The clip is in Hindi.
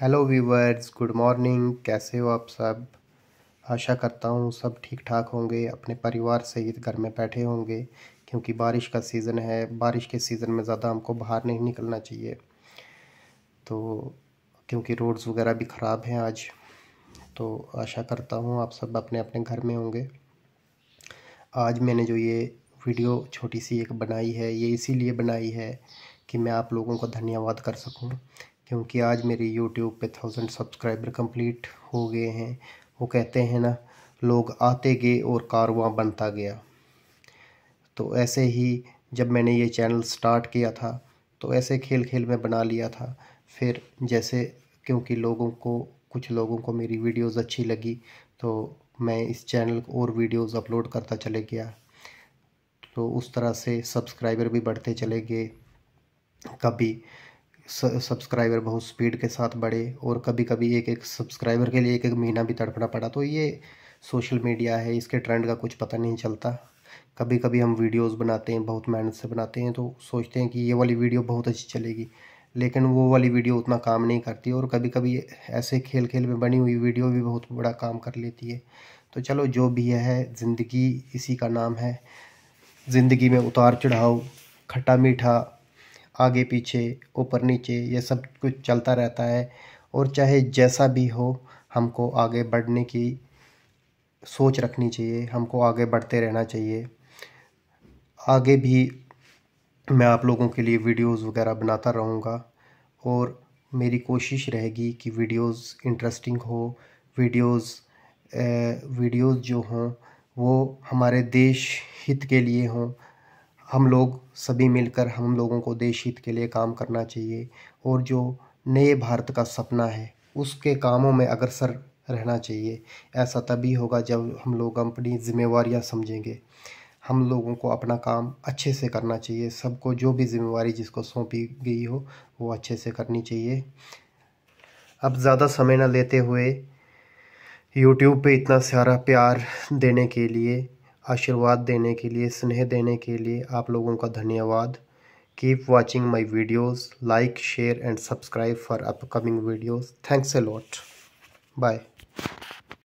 हेलो व्यूवर्स गुड मॉर्निंग कैसे हो आप सब आशा करता हूँ सब ठीक ठाक होंगे अपने परिवार सहित घर में बैठे होंगे क्योंकि बारिश का सीज़न है बारिश के सीज़न में ज़्यादा हमको बाहर नहीं निकलना चाहिए तो क्योंकि रोड्स वगैरह भी ख़राब हैं आज तो आशा करता हूँ आप सब अपने अपने घर में होंगे आज मैंने जो ये वीडियो छोटी सी एक बनाई है ये इसीलिए बनाई है कि मैं आप लोगों को धन्यवाद कर सकूं क्योंकि आज मेरे यूट्यूब पे थाउजेंड सब्सक्राइबर कंप्लीट हो गए हैं वो कहते हैं ना लोग आते गए और कारवां बनता गया तो ऐसे ही जब मैंने ये चैनल स्टार्ट किया था तो ऐसे खेल खेल में बना लिया था फिर जैसे क्योंकि लोगों को कुछ लोगों को मेरी वीडियोस अच्छी लगी तो मैं इस चैनल को और वीडियोस अपलोड करता चले गया तो उस तरह से सब्सक्राइबर भी बढ़ते चले गए कभी सब्सक्राइबर बहुत स्पीड के साथ बढ़े और कभी कभी एक एक सब्सक्राइबर के लिए एक एक महीना भी तड़पना पड़ा तो ये सोशल मीडिया है इसके ट्रेंड का कुछ पता नहीं चलता कभी कभी हम वीडियोस बनाते हैं बहुत मेहनत से बनाते हैं तो सोचते हैं कि ये वाली वीडियो बहुत अच्छी चलेगी लेकिन वो वाली वीडियो उतना काम नहीं करती और कभी कभी ऐसे खेल खेल में बनी हुई वीडियो भी बहुत बड़ा काम कर लेती है तो चलो जो भी है ज़िंदगी इसी का नाम है ज़िंदगी में उतार चढ़ाव खट्टा मीठा आगे पीछे ऊपर नीचे ये सब कुछ चलता रहता है और चाहे जैसा भी हो हमको आगे बढ़ने की सोच रखनी चाहिए हमको आगे बढ़ते रहना चाहिए आगे भी मैं आप लोगों के लिए वीडियोस वगैरह बनाता रहूँगा और मेरी कोशिश रहेगी कि वीडियोस इंटरेस्टिंग हो वीडियोस वीडियोस जो हों वो हमारे देश हित के लिए हों हम लोग सभी मिलकर हम लोगों को देश हित के लिए काम करना चाहिए और जो नए भारत का सपना है उसके कामों में अग्रसर रहना चाहिए ऐसा तभी होगा जब हम लोग अपनी जिम्मेवार समझेंगे हम लोगों को अपना काम अच्छे से करना चाहिए सबको जो भी जिम्मेवारी जिसको सौंपी गई हो वो अच्छे से करनी चाहिए अब ज़्यादा समय ना लेते हुए यूट्यूब पे इतना सारा प्यार देने के लिए आशीर्वाद देने के लिए स्नेह देने के लिए आप लोगों का धन्यवाद keep watching my videos like share and subscribe for upcoming videos thanks a lot bye